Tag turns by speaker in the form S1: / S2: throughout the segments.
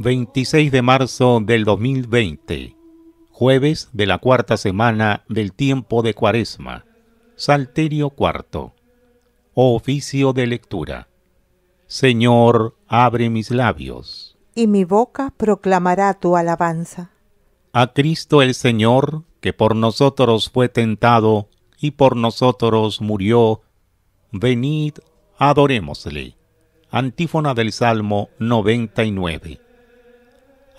S1: 26 de marzo del 2020, jueves de la cuarta semana del tiempo de Cuaresma, Salterio cuarto, oficio de lectura. Señor, abre mis labios.
S2: Y mi boca proclamará tu alabanza.
S1: A Cristo el Señor, que por nosotros fue tentado y por nosotros murió, venid, adorémosle. Antífona del Salmo 99.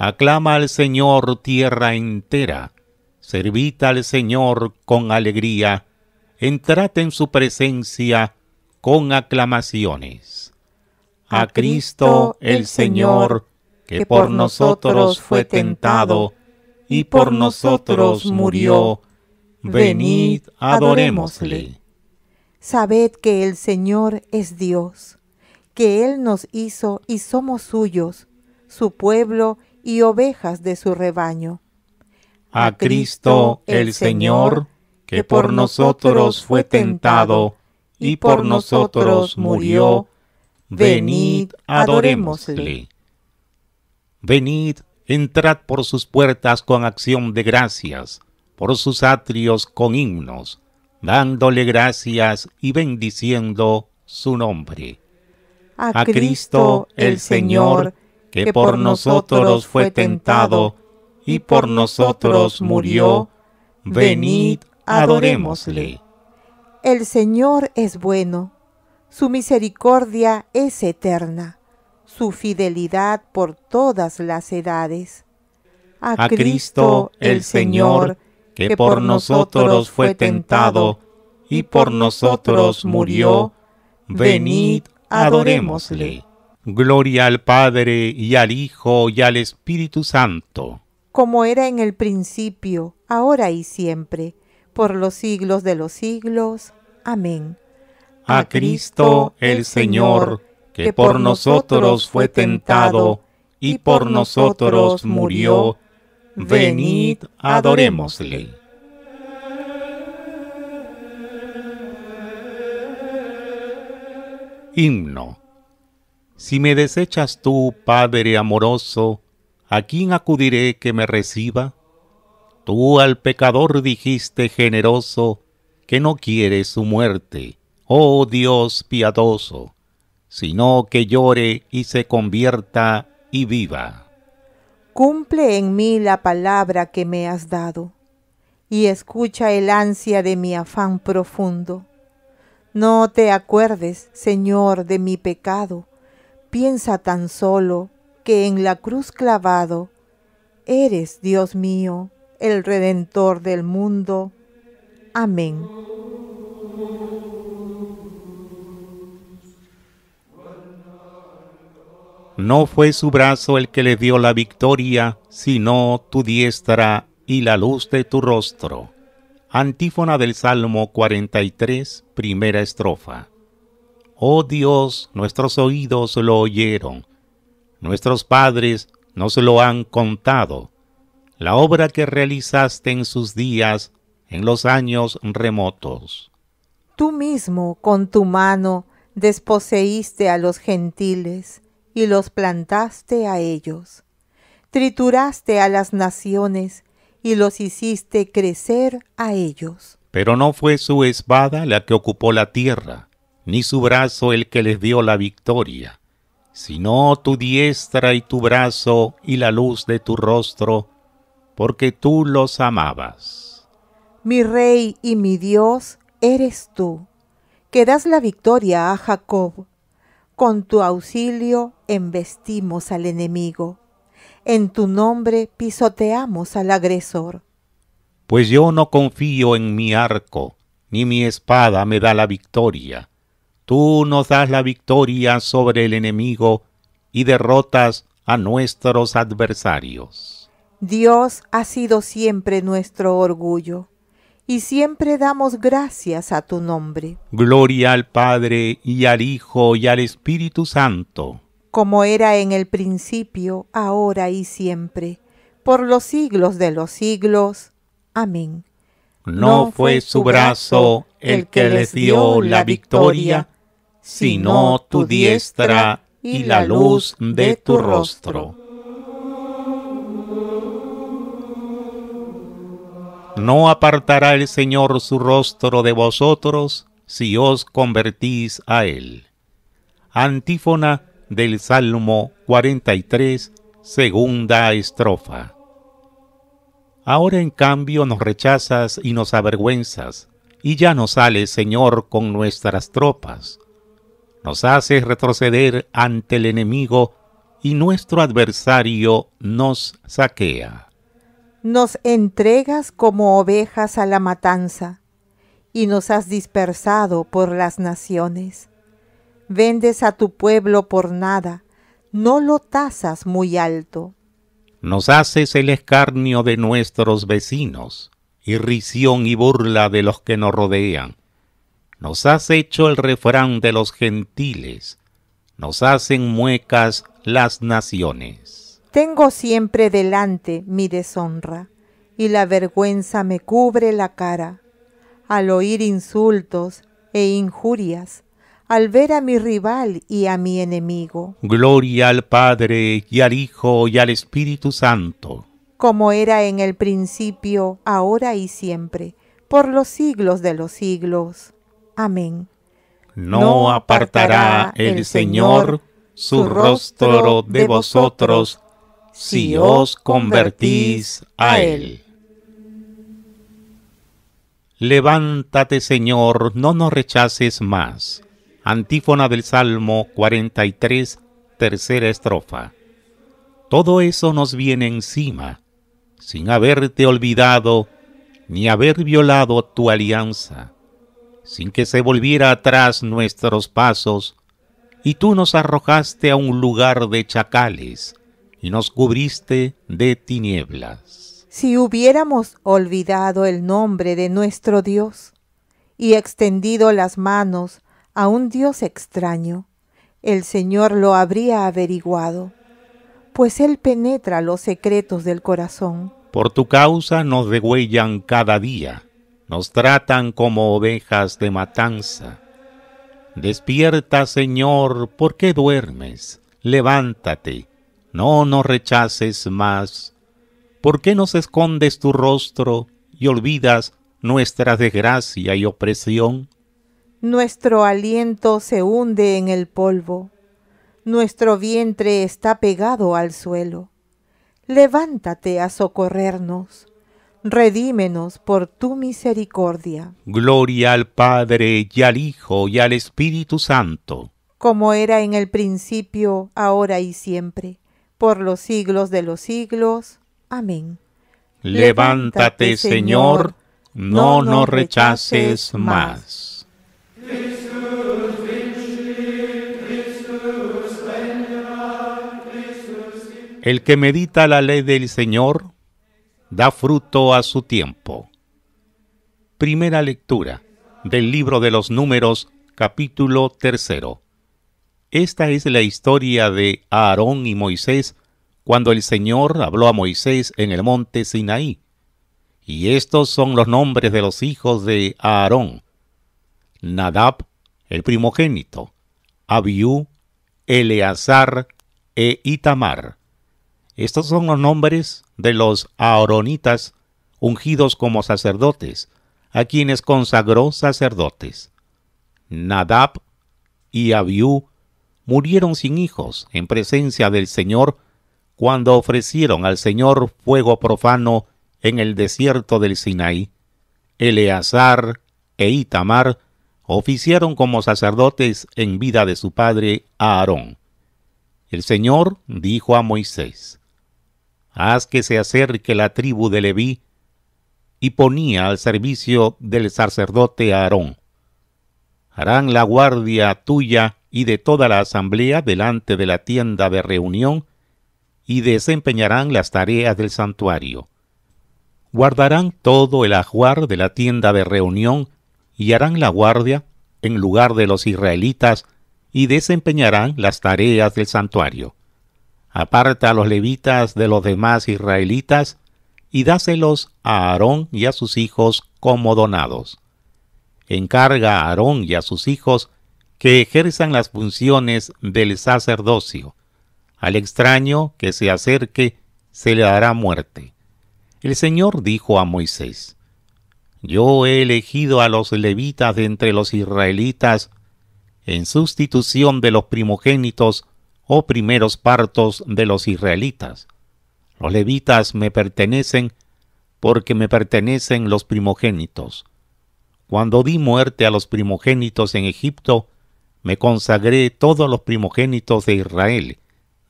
S1: Aclama al Señor tierra entera, servid al Señor con alegría, entrad en su presencia con aclamaciones. A Cristo el Señor, que por nosotros fue tentado y por nosotros murió, venid, adorémosle.
S2: Sabed que el Señor es Dios, que Él nos hizo y somos suyos, su pueblo y ovejas de su rebaño.
S1: A Cristo el Señor, que por nosotros fue tentado y por nosotros murió, venid, adoremosle. Venid, entrad por sus puertas con acción de gracias, por sus atrios con himnos, dándole gracias y bendiciendo su nombre. A Cristo el Señor, que por nosotros fue tentado y por nosotros murió, venid, adorémosle.
S2: El Señor es bueno, su misericordia es eterna, su fidelidad por todas las edades. A, Cristo el Señor, que por nosotros fue
S1: tentado y por nosotros murió, venid, adorémosle. Gloria al Padre y al Hijo y al Espíritu Santo.
S2: Como era en el principio, ahora y siempre, por los siglos de los siglos. Amén. A, Cristo el Señor, que por nosotros fue
S1: tentado y por nosotros murió, venid, adorémosle. Himno si me desechas tú, Padre amoroso, ¿a quién acudiré que me reciba? Tú al pecador dijiste generoso que no quiere su muerte, oh Dios piadoso, sino que llore y se convierta y viva.
S2: Cumple en mí la palabra que me has dado, y escucha el ansia de mi afán profundo. No te acuerdes, Señor, de mi pecado, Piensa tan solo que en la cruz clavado, eres, Dios mío, el redentor del mundo. Amén.
S1: No fue su brazo el que le dio la victoria, sino tu diestra y la luz de tu rostro. Antífona del Salmo 43, primera estrofa. Oh Dios, nuestros oídos lo oyeron, nuestros padres nos lo han contado. La obra que realizaste en sus días, en los años remotos.
S2: Tú mismo con tu mano desposeíste a los gentiles y los plantaste a ellos. Trituraste a las naciones y los hiciste crecer a ellos.
S1: Pero no fue su espada la que ocupó la tierra, ni su brazo el que les dio la victoria, sino tu diestra y tu brazo y la luz de tu rostro, porque tú los amabas.
S2: Mi rey y mi Dios eres tú, que das la victoria a Jacob. Con tu auxilio embestimos al enemigo. En tu nombre pisoteamos al agresor.
S1: Pues yo no confío en mi arco, ni mi espada me da la victoria Tú nos das la victoria sobre el enemigo y derrotas a nuestros adversarios.
S2: Dios ha sido siempre nuestro orgullo y siempre damos gracias a tu nombre.
S1: Gloria al Padre y al Hijo y al Espíritu Santo.
S2: Como era en el principio, ahora y siempre, por los siglos de los siglos. Amén. No, fue su brazo el que les dio la victoria
S1: sino tu diestra y la luz de tu rostro. No apartará el Señor su rostro de vosotros si os convertís a Él. Antífona del Salmo 43, segunda estrofa. Ahora en cambio nos rechazas y nos avergüenzas, y ya no sales, Señor, con nuestras tropas nos haces retroceder ante el enemigo y nuestro adversario nos saquea.
S2: Nos entregas como ovejas a la matanza y nos has dispersado por las naciones. Vendes a tu pueblo por nada, no lo tasas muy alto.
S1: Nos haces el escarnio de nuestros vecinos, irrisión y burla de los que nos rodean nos has hecho el refrán de los gentiles, nos hacen muecas las naciones.
S2: Tengo siempre delante mi deshonra, y la vergüenza me cubre la cara. Al oír insultos e injurias, al ver a mi rival y a mi enemigo.
S1: Gloria al Padre y al Hijo y al Espíritu Santo.
S2: Como era en el principio, ahora y siempre, por los siglos de los siglos. Amén.
S1: No apartará el Señor su rostro de vosotros si os convertís a Él. Levántate, Señor, no nos rechaces más. Antífona del Salmo 43, tercera estrofa. Todo eso nos viene encima, sin haberte olvidado ni haber violado tu alianza sin que se volviera atrás nuestros pasos, y tú nos arrojaste a un lugar de chacales, y nos cubriste de tinieblas.
S2: Si hubiéramos olvidado el nombre de nuestro Dios, y extendido las manos a un Dios extraño, el Señor lo habría averiguado, pues Él penetra los secretos del corazón.
S1: Por tu causa nos degüellan cada día nos tratan como ovejas de matanza. Despierta, Señor, ¿por qué duermes? Levántate, no nos rechaces más. ¿Por qué nos escondes tu rostro y olvidas nuestra desgracia y opresión?
S2: Nuestro aliento se hunde en el polvo, nuestro vientre está pegado al suelo. Levántate a socorrernos redímenos por tu misericordia.
S1: Gloria al Padre y al Hijo y al Espíritu Santo,
S2: como era en el principio, ahora y siempre, por los siglos de los siglos. Amén.
S1: Levántate, Señor, no nos rechaces más. El que medita la ley del Señor, da fruto a su tiempo. Primera lectura del libro de los números capítulo tercero. Esta es la historia de Aarón y Moisés cuando el Señor habló a Moisés en el monte Sinaí. Y estos son los nombres de los hijos de Aarón. Nadab, el primogénito, Abiú, Eleazar e Itamar. Estos son los nombres de los aaronitas ungidos como sacerdotes, a quienes consagró sacerdotes. Nadab y Abiú murieron sin hijos en presencia del Señor cuando ofrecieron al Señor fuego profano en el desierto del Sinaí. Eleazar e Itamar oficiaron como sacerdotes en vida de su padre Aarón. El Señor dijo a Moisés, haz que se acerque la tribu de Leví, y ponía al servicio del sacerdote Aarón. Harán la guardia tuya y de toda la asamblea delante de la tienda de reunión, y desempeñarán las tareas del santuario. Guardarán todo el ajuar de la tienda de reunión, y harán la guardia en lugar de los israelitas, y desempeñarán las tareas del santuario. Aparta a los levitas de los demás israelitas y dáselos a Aarón y a sus hijos como donados. Encarga a Aarón y a sus hijos que ejerzan las funciones del sacerdocio. Al extraño que se acerque se le dará muerte. El Señor dijo a Moisés, Yo he elegido a los levitas de entre los israelitas en sustitución de los primogénitos o primeros partos de los israelitas. Los levitas me pertenecen porque me pertenecen los primogénitos. Cuando di muerte a los primogénitos en Egipto, me consagré todos los primogénitos de Israel,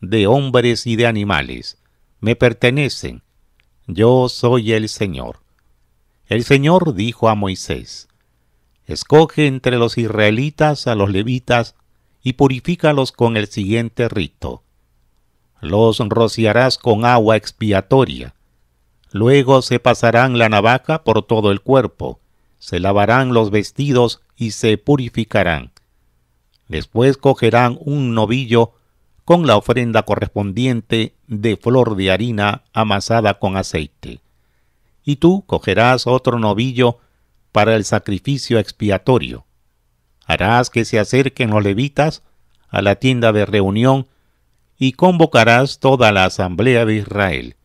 S1: de hombres y de animales. Me pertenecen. Yo soy el Señor. El Señor dijo a Moisés, Escoge entre los israelitas a los levitas y purifícalos con el siguiente rito. Los rociarás con agua expiatoria. Luego se pasarán la navaja por todo el cuerpo, se lavarán los vestidos y se purificarán. Después cogerán un novillo con la ofrenda correspondiente de flor de harina amasada con aceite. Y tú cogerás otro novillo para el sacrificio expiatorio harás que se acerquen los levitas a la tienda de reunión y convocarás toda la asamblea de Israel.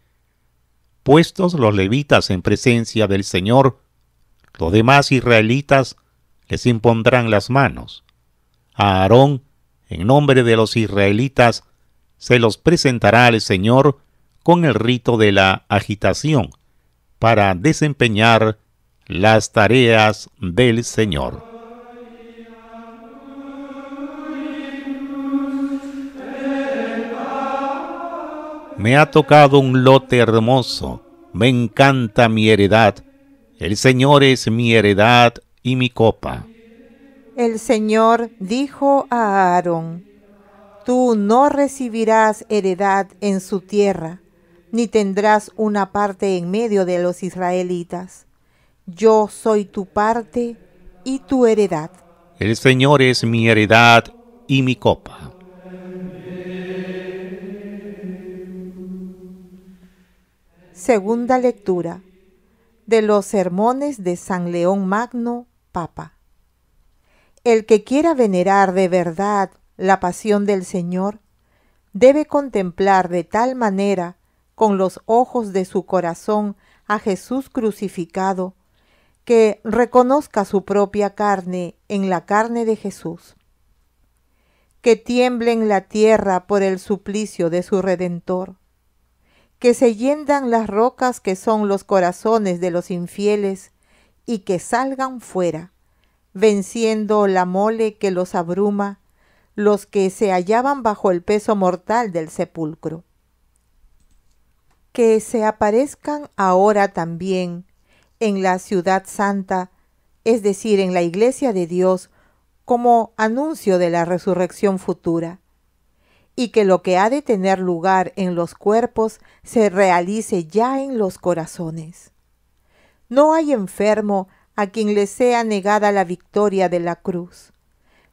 S1: Puestos los levitas en presencia del Señor, los demás israelitas les impondrán las manos. A Aarón, en nombre de los israelitas, se los presentará al Señor con el rito de la agitación, para desempeñar las tareas del Señor. Me ha tocado un lote hermoso, me encanta mi heredad. El Señor es mi heredad y mi copa.
S2: El Señor dijo a Aarón, Tú no recibirás heredad en su tierra, ni tendrás una parte en medio de los israelitas. Yo soy tu parte y tu heredad.
S1: El Señor es mi heredad y mi copa.
S2: Segunda lectura de los sermones de San León Magno, Papa. El que quiera venerar de verdad la pasión del Señor, debe contemplar de tal manera con los ojos de su corazón a Jesús crucificado, que reconozca su propia carne en la carne de Jesús. Que tiemble en la tierra por el suplicio de su Redentor que se yendan las rocas que son los corazones de los infieles, y que salgan fuera, venciendo la mole que los abruma, los que se hallaban bajo el peso mortal del sepulcro. Que se aparezcan ahora también en la ciudad santa, es decir, en la iglesia de Dios, como anuncio de la resurrección futura y que lo que ha de tener lugar en los cuerpos se realice ya en los corazones. No hay enfermo a quien le sea negada la victoria de la cruz,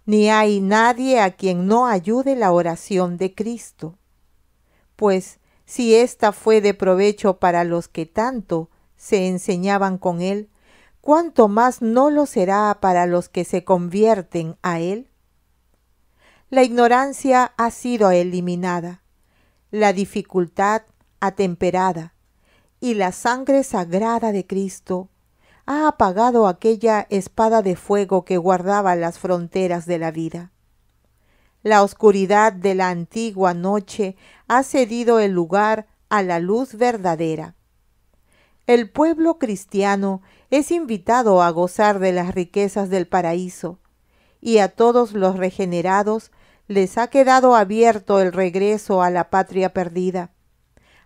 S2: ni hay nadie a quien no ayude la oración de Cristo. Pues si ésta fue de provecho para los que tanto se enseñaban con él, cuánto más no lo será para los que se convierten a él la ignorancia ha sido eliminada, la dificultad atemperada y la sangre sagrada de Cristo ha apagado aquella espada de fuego que guardaba las fronteras de la vida. La oscuridad de la antigua noche ha cedido el lugar a la luz verdadera. El pueblo cristiano es invitado a gozar de las riquezas del paraíso, y a todos los regenerados les ha quedado abierto el regreso a la patria perdida,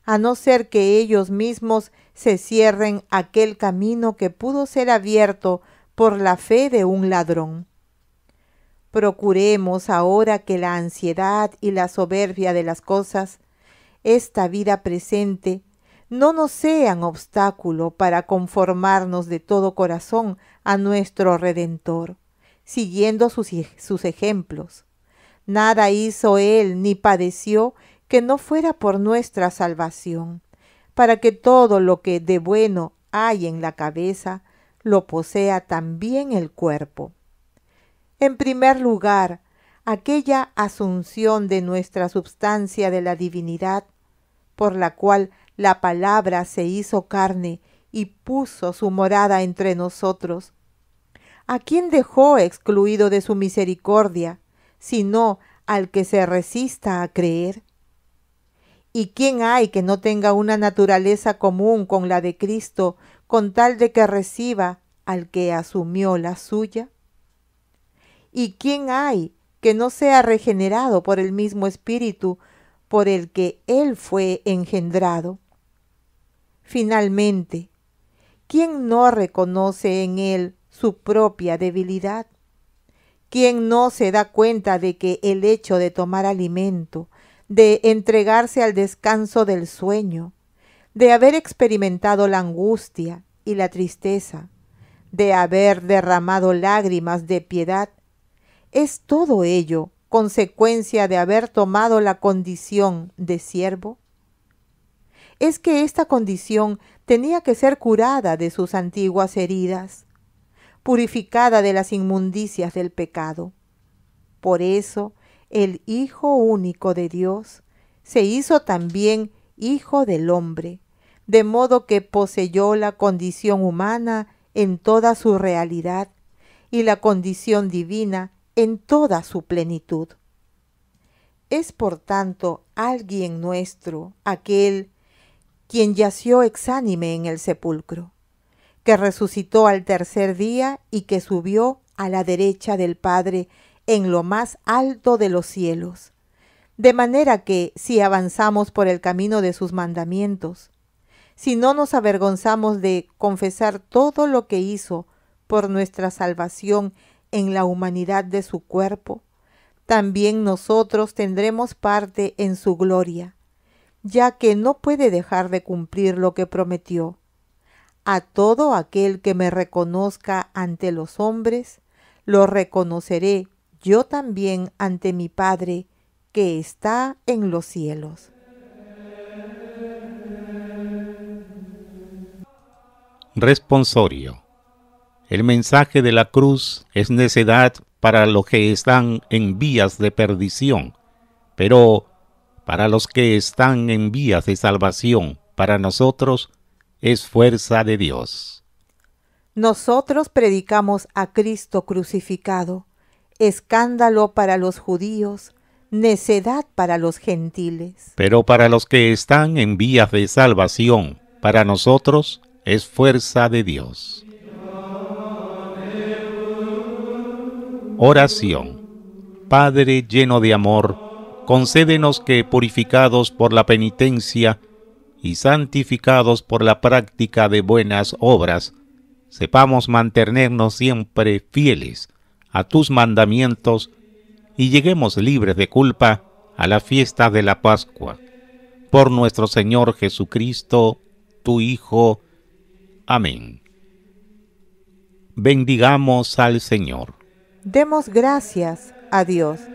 S2: a no ser que ellos mismos se cierren aquel camino que pudo ser abierto por la fe de un ladrón. Procuremos ahora que la ansiedad y la soberbia de las cosas, esta vida presente, no nos sean obstáculo para conformarnos de todo corazón a nuestro Redentor, siguiendo sus, ejemplos Nada hizo él ni padeció que no fuera por nuestra salvación, para que todo lo que de bueno hay en la cabeza lo posea también el cuerpo. En primer lugar, aquella asunción de nuestra substancia de la divinidad, por la cual la palabra se hizo carne y puso su morada entre nosotros. ¿A quién dejó excluido de su misericordia? sino al que se resista a creer. ¿Y quién hay que no tenga una naturaleza común con la de Cristo, con tal de que reciba al que asumió la suya? ¿Y quién hay que no sea regenerado por el mismo Espíritu por el que Él fue engendrado? Finalmente, ¿quién no reconoce en Él su propia debilidad? ¿Quién no se da cuenta de que el hecho de tomar alimento, de entregarse al descanso del sueño, de haber experimentado la angustia y la tristeza, de haber derramado lágrimas de piedad, es todo ello consecuencia de haber tomado la condición de siervo? Es que esta condición tenía que ser curada de sus antiguas heridas, purificada de las inmundicias del pecado. Por eso el Hijo único de Dios se hizo también Hijo del hombre, de modo que poseyó la condición humana en toda su realidad y la condición divina en toda su plenitud. Es por tanto alguien nuestro aquel quien yació exánime en el sepulcro que resucitó al tercer día y que subió a la derecha del Padre en lo más alto de los cielos. De manera que, si avanzamos por el camino de sus mandamientos, si no nos avergonzamos de confesar todo lo que hizo por nuestra salvación en la humanidad de su cuerpo, también nosotros tendremos parte en su gloria, ya que no puede dejar de cumplir lo que prometió. A todo aquel que me reconozca ante los hombres, lo reconoceré yo también ante mi Padre que está en los cielos.
S1: Responsorio. El mensaje de la cruz es necedad para los que están en vías de perdición, pero para los que están en vías de salvación, para nosotros, es fuerza de Dios.
S2: Nosotros predicamos a Cristo crucificado, escándalo para los judíos, necedad para los gentiles.
S1: Pero para los que están en vías de salvación, para nosotros es fuerza de Dios. Oración. Padre lleno de amor, concédenos que, purificados por la penitencia, y santificados por la práctica de buenas obras, sepamos mantenernos siempre fieles a tus mandamientos y lleguemos libres de culpa a la fiesta de la Pascua. Por nuestro Señor Jesucristo, tu Hijo. Amén. Bendigamos al Señor.
S2: Demos gracias a Dios